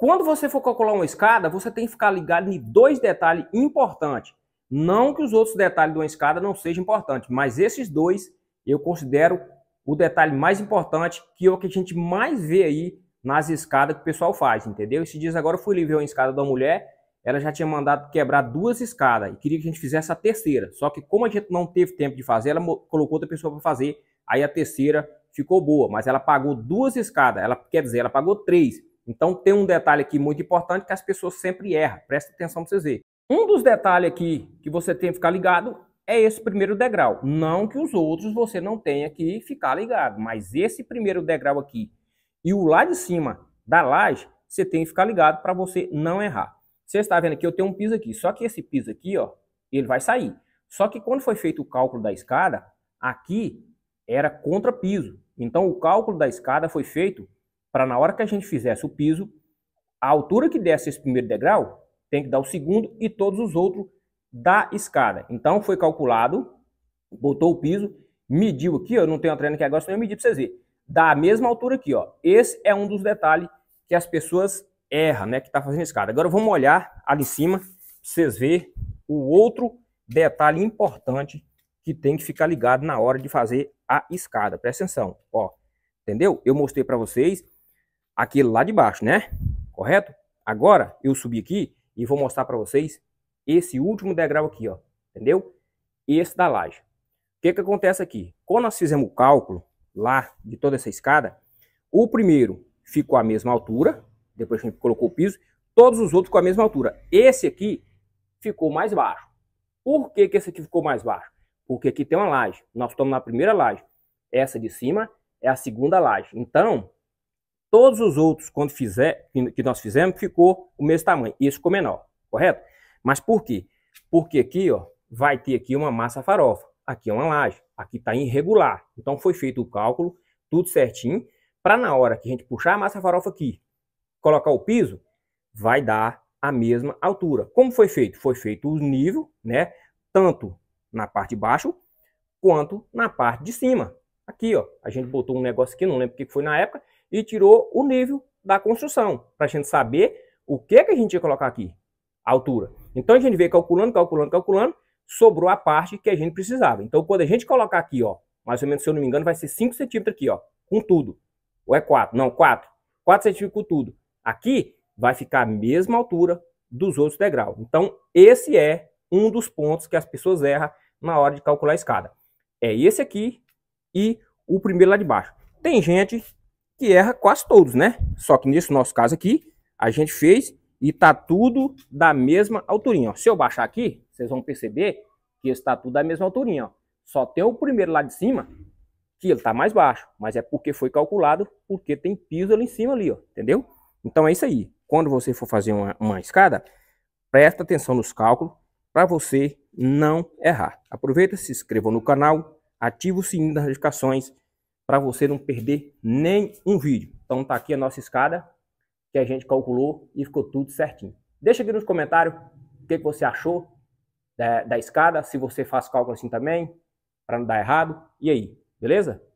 Quando você for calcular uma escada, você tem que ficar ligado em dois detalhes importantes. Não que os outros detalhes de uma escada não sejam importantes, mas esses dois eu considero o detalhe mais importante, que é o que a gente mais vê aí nas escadas que o pessoal faz, entendeu? Esses dias agora eu fui ver uma escada da mulher, ela já tinha mandado quebrar duas escadas e queria que a gente fizesse a terceira. Só que como a gente não teve tempo de fazer, ela colocou outra pessoa para fazer, aí a terceira ficou boa, mas ela pagou duas escadas, ela quer dizer, ela pagou três. Então tem um detalhe aqui muito importante que as pessoas sempre erram. Presta atenção para vocês verem. Um dos detalhes aqui que você tem que ficar ligado é esse primeiro degrau. Não que os outros você não tenha que ficar ligado, mas esse primeiro degrau aqui e o lá de cima da laje, você tem que ficar ligado para você não errar. Você está vendo aqui, eu tenho um piso aqui, só que esse piso aqui, ó, ele vai sair. Só que quando foi feito o cálculo da escada, aqui era contra piso. Então o cálculo da escada foi feito para na hora que a gente fizesse o piso, a altura que desse esse primeiro degrau tem que dar o segundo e todos os outros da escada. Então foi calculado, botou o piso, mediu aqui, ó, eu não tenho a treina aqui agora, só eu medir para vocês verem. Da mesma altura aqui, ó. Esse é um dos detalhes que as pessoas erram, né, que está fazendo a escada. Agora vamos olhar ali em cima, para vocês verem o outro detalhe importante que tem que ficar ligado na hora de fazer a escada. Presta atenção, ó. Entendeu? Eu mostrei para vocês aquele lá de baixo, né? Correto? Agora eu subi aqui e vou mostrar para vocês esse último degrau aqui, ó. Entendeu? Esse da laje. O que que acontece aqui? Quando nós fizemos o cálculo lá de toda essa escada, o primeiro ficou a mesma altura, depois a gente colocou o piso, todos os outros com a mesma altura. Esse aqui ficou mais baixo. Por que, que esse aqui ficou mais baixo? Porque aqui tem uma laje. Nós estamos na primeira laje. Essa de cima é a segunda laje. Então, Todos os outros, quando fizer, que nós fizemos, ficou o mesmo tamanho. Esse ficou menor, correto? Mas por quê? Porque aqui, ó, vai ter aqui uma massa farofa. Aqui é uma laje. Aqui está irregular. Então foi feito o cálculo, tudo certinho, para na hora que a gente puxar a massa farofa aqui, colocar o piso, vai dar a mesma altura. Como foi feito? Foi feito o nível, né? Tanto na parte de baixo quanto na parte de cima. Aqui, ó, a gente botou um negócio aqui, não lembro o que foi na época, e tirou o nível da construção, para a gente saber o que, que a gente ia colocar aqui, a altura. Então a gente veio calculando, calculando, calculando, sobrou a parte que a gente precisava. Então quando a gente colocar aqui, ó, mais ou menos, se eu não me engano, vai ser 5 centímetros aqui, ó, com tudo. Ou é 4? Não, 4. 4 centímetros com tudo. Aqui vai ficar a mesma altura dos outros degraus. Então esse é um dos pontos que as pessoas erram na hora de calcular a escada. É esse aqui e o primeiro lá de baixo. Tem gente que erra quase todos, né? Só que nesse nosso caso aqui, a gente fez e tá tudo da mesma altura. Se eu baixar aqui, vocês vão perceber que está tudo da mesma altura. Só tem o primeiro lá de cima, que ele tá mais baixo, mas é porque foi calculado, porque tem piso ali em cima ali, ó, entendeu? Então é isso aí. Quando você for fazer uma, uma escada, presta atenção nos cálculos para você não errar. Aproveita, se inscreva no canal, ativa o sininho das notificações, para você não perder nenhum vídeo. Então tá aqui a nossa escada que a gente calculou e ficou tudo certinho. Deixa aqui nos comentários o que, que você achou da, da escada, se você faz cálculo assim também, para não dar errado. E aí, beleza?